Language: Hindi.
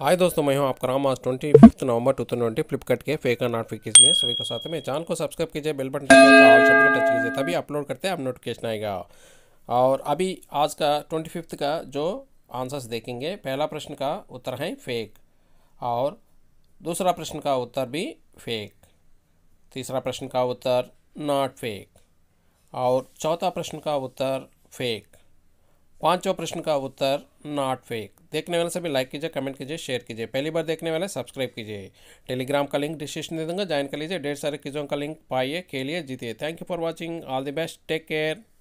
हाय दोस्तों मैं हूं आपका राम आज twenty fifth November two thousand twenty Flipkart के फेक और नॉट फेक सभी को साथ में चैनल को सब्सक्राइब कीजिए बेल बटन टच कीजिए तभी अपलोड करते हैं आप नोटिफिकेशन आएगा और अभी आज का ट्वेंटी फिफ्थ का जो आंसर्स देखेंगे पहला प्रश्न का उत्तर है फेक और दूसरा प्रश्न का उत्तर भी फेक तीसरा प्रश्न का उत्तर नॉट फेक और चौथा प्रश्न का उत्तर फेक पांचों प्रश्न का उत्तर नॉट फेक देखने वाले सभी लाइक कीजिए कमेंट कीजिए शेयर कीजिए पहली बार देखने वाले सब्सक्राइब कीजिए टेलीग्राम का लिंक डिस्क्रिप्शन दे दूंगा ज्वाइन कर लीजिए डेढ़ सारे चीज़ों का लिंक पाइए के लिए जीतिए thank you for watching all the best take care